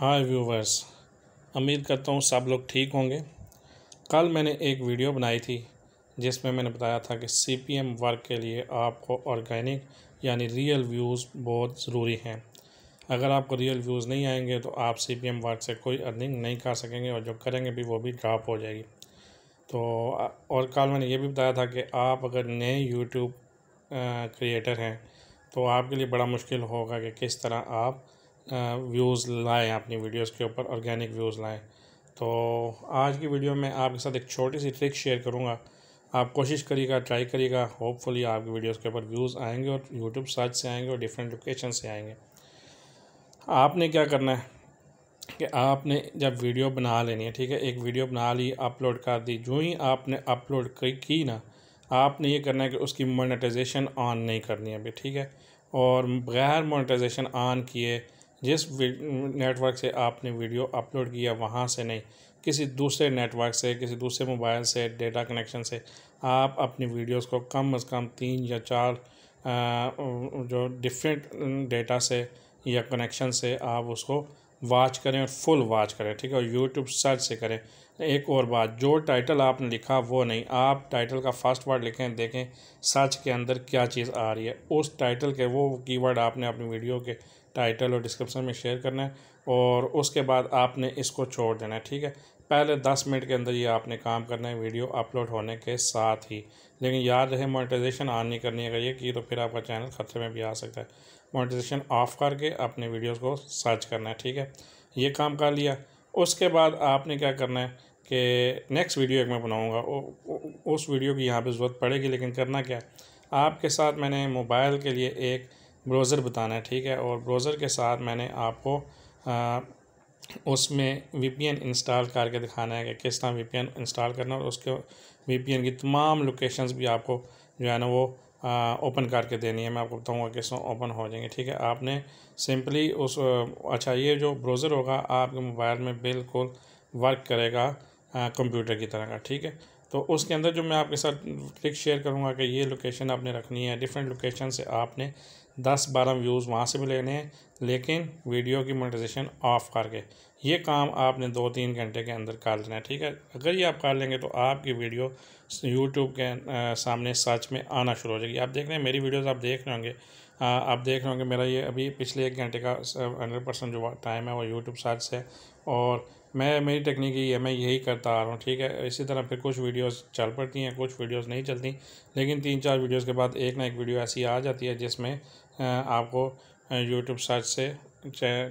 हाय viewers उम्मीद करता हूँ सब लोग ठीक होंगे कल मैंने एक वीडियो बनाई थी जिसमें मैंने बताया था कि सी पी एम वर्क के लिए आपको ऑर्गेनिक यानी रियल व्यूज़ बहुत ज़रूरी हैं अगर आपको रियल व्यूज़ नहीं आएंगे तो आप सी पी एम वर्क से कोई अर्निंग नहीं कर सकेंगे और जो करेंगे भी वो भी ड्राप हो जाएगी तो और कल मैंने ये भी बताया था कि आप अगर नए यूट्यूब क्रिएटर हैं तो आपके लिए बड़ा मुश्किल होगा कि किस तरह आप व्यूज़ लाएँ अपनी वीडियोज़ के ऊपर ऑर्गेनिक व्यूज़ लाएँ तो आज की वीडियो में आपके साथ एक छोटी सी ट्रिक शेयर करूँगा आप कोशिश करिएगा ट्राई करिएगा होपफुली आपकी वीडियोस के ऊपर व्यूज़ आएंगे और यूट्यूब सर्च से आएंगे और डिफरेंट लोकेशन से आएंगे आपने क्या करना है कि आपने जब वीडियो बना लेनी है ठीक है एक वीडियो बना ली अपलोड कर दी जो ही आपने अपलोड की ना आपने ये करना है कि उसकी मोनेटाइजेशन ऑन नहीं करनी है अभी ठीक है और बगैर मोनेटाइजेशन ऑन किए जिस नेटवर्क से आपने वीडियो अपलोड किया वहाँ से नहीं किसी दूसरे नेटवर्क से किसी दूसरे मोबाइल से डेटा कनेक्शन से आप अपनी वीडियोस को कम अज़ कम तीन या चार जो डिफरेंट डेटा से या कनेक्शन से आप उसको वाच करें और फुल वाच करें ठीक है और यूट्यूब सर्च से करें एक और बात जो टाइटल आपने लिखा वो नहीं आप टाइटल का फर्स्ट वर्ड लिखें देखें सर्च के अंदर क्या चीज़ आ रही है उस टाइटल के वो कीवर्ड आपने अपनी वीडियो के टाइटल और डिस्क्रिप्शन में शेयर करना है और उसके बाद आपने इसको छोड़ देना है ठीक है पहले दस मिनट के अंदर ये आपने काम करना है वीडियो अपलोड होने के साथ ही लेकिन याद रहे मोनेटाइजेशन ऑन नहीं करनी अगर ये की तो फिर आपका चैनल खतरे में भी आ सकता है मोनेटाइजेशन ऑफ करके अपने वीडियोस को सर्च करना है ठीक है ये काम कर लिया उसके बाद आपने क्या करना है कि नेक्स्ट वीडियो एक मैं बनाऊँगा उस वीडियो की यहाँ पर ज़रूरत पड़ेगी लेकिन करना क्या आपके साथ मैंने मोबाइल के लिए एक ब्राउज़र बताना है ठीक है और ब्राउज़र के साथ मैंने आपको उसमें वी इंस्टॉल करके दिखाना है कि किस तरह वी इंस्टॉल करना है और उसके वी की तमाम लोकेशंस भी आपको जो है ना वो ओपन करके देनी है मैं आपको बताऊंगा किस तरह ओपन हो जाएंगे ठीक है आपने सिंपली उस अच्छा ये जो ब्राउज़र होगा आपके मोबाइल में बिल्कुल वर्क करेगा कंप्यूटर की तरह का ठीक है तो उसके अंदर जो मैं आपके साथ ट्रिक शेयर करूंगा कि ये लोकेशन आपने रखनी है डिफरेंट लोकेशन से आपने दस बारह व्यूज़ वहाँ से भी लेने हैं लेकिन वीडियो की मोनेटाइजेशन ऑफ करके ये काम आपने दो तीन घंटे के अंदर कर लेना है ठीक है अगर ये आप कर लेंगे तो आपकी वीडियो यूट्यूब के सामने सच में आना शुरू हो जाएगी आप देख रहे हैं मेरी वीडियोज़ आप देख रहे होंगे आप देख रहे होंगे मेरा ये अभी पिछले एक घंटे का हंड्रेड परसेंट जो टाइम है वो यूट्यूब सर्च है और मैं मेरी टेक्निक यही है मैं यही करता आ रहा हूँ ठीक है इसी तरह फिर कुछ वीडियोस चल पड़ती हैं कुछ वीडियोस नहीं चलती लेकिन तीन चार वीडियोस के बाद एक ना एक वीडियो ऐसी आ जाती है जिसमें आपको यूट्यूब सर्च से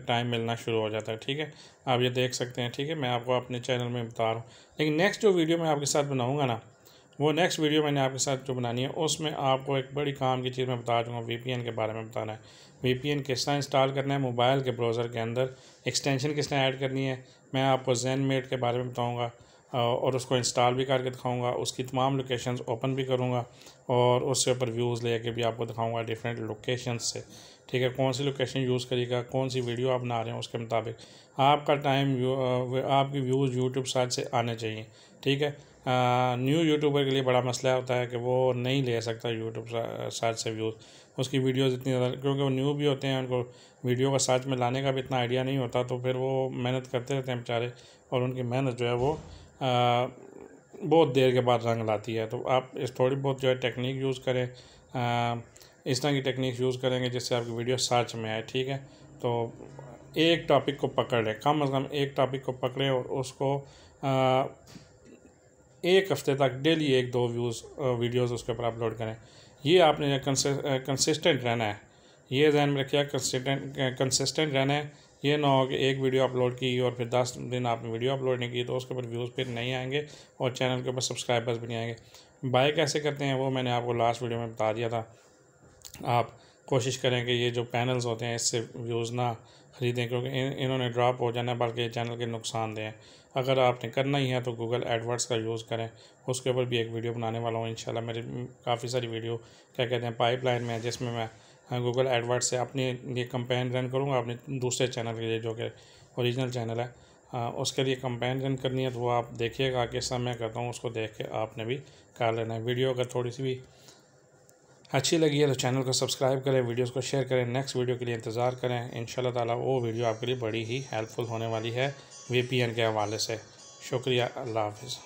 टाइम मिलना शुरू हो जाता है ठीक है आप ये देख सकते हैं ठीक है मैं आपको अपने चैनल में बता रहा हूँ लेकिन नेक्स्ट जो वीडियो मैं आपके साथ बनाऊँगा ना वो नेक्स्ट वीडियो मैंने आपके साथ जो बनानी है उसमें आपको एक बड़ी काम की चीज़ मैं बता दूँगा वी के बारे में बताना है वी पी एन किस तरह इंस्टॉल करना है मोबाइल के ब्राउज़र के अंदर एक्सटेंशन किस तरह ऐड करनी है मैं आपको जैन मेड के बारे में बताऊँगा और उसको इंस्टॉल भी करके दिखाऊंगा उसकी तमाम लोकेशंस ओपन भी करूंगा और उससे ऊपर व्यूज़ ले कर भी आपको दिखाऊंगा डिफरेंट लोकेशन से ठीक है कौन सी लोकेशन यूज़ करिएगा कौन सी वीडियो आप बना रहे हैं उसके मुताबिक आपका टाइम आपकी व्यूज़ यूट्यूब साइट से आने चाहिए ठीक है न्यू यूट्यूबर के लिए बड़ा मसला होता है कि वो नहीं ले सकता यूट्यूब साइट से व्यूज़ उसकी वीडियोज़ इतनी ज़्यादा क्योंकि वो न्यू भी होते हैं उनको वीडियो का साथ में लाने का भी इतना आइडिया नहीं होता तो फिर वो मेहनत करते रहते हैं बेचारे और उनकी मेहनत जो है वो बहुत देर के बाद रंग लाती है तो आप इस थोड़ी बहुत जो है टेक्निक यूज़ करें इस तरह की टेक्निक यूज़ करेंगे जिससे आपकी वीडियो सर्च में आए ठीक है तो एक टॉपिक को पकड़ लें कम अज़ कम एक टॉपिक को पकड़ें और उसको एक हफ़्ते तक डेली एक दो व्यूज़ वीडियोस उसके ऊपर अपलोड करें ये आपने कंसिस्टेंट रहना है ये जहन में रखिए कंसिस्टेंट कंसिस्टेंट रहना है ये ना हो कि एक वीडियो अपलोड की और फिर दस दिन आपने वीडियो अपलोड नहीं की तो उसके ऊपर व्यूज़ फिर नहीं आएंगे और चैनल के ऊपर सब्सक्राइबर्स भी नहीं आएंगे बाय कैसे करते हैं वो मैंने आपको लास्ट वीडियो में बता दिया था आप कोशिश करें कि ये जो पैनल्स होते हैं इससे व्यूज़ ना ख़रीदें क्योंकि इन, इन्होंने ड्रॉप हो जाना बल्कि चैनल के नुकसान दें अगर आपने करना ही है तो गूगल एडवर्ड्स का यूज़ करें उसके ऊपर भी एक वीडियो बनाने वाला हूँ इंशाल्लाह मेरी काफ़ी सारी वीडियो क्या कहते हैं पाइपलाइन में है जिसमें मैं गूगल हाँ, एडवर्ड से अपने लिए कंपेन रन करूँगा अपने दूसरे चैनल के लिए जो कि ओरिजिनल चैनल है हाँ, उसके लिए कंपेन रन करनी है तो वो आप देखिएगा सब मैं करता हूँ उसको देख के आपने भी कर लेना है वीडियो अगर थोड़ी सी भी अच्छी लगी है तो चैनल को सब्सक्राइब करें वीडियोस को शेयर करें नेक्स्ट वीडियो के लिए इंतज़ार करें इन ताला वो वीडियो आपके लिए बड़ी ही हेल्पफुल होने वाली है वी के हवाले से शुक्रिया अल्लाह हाफिज़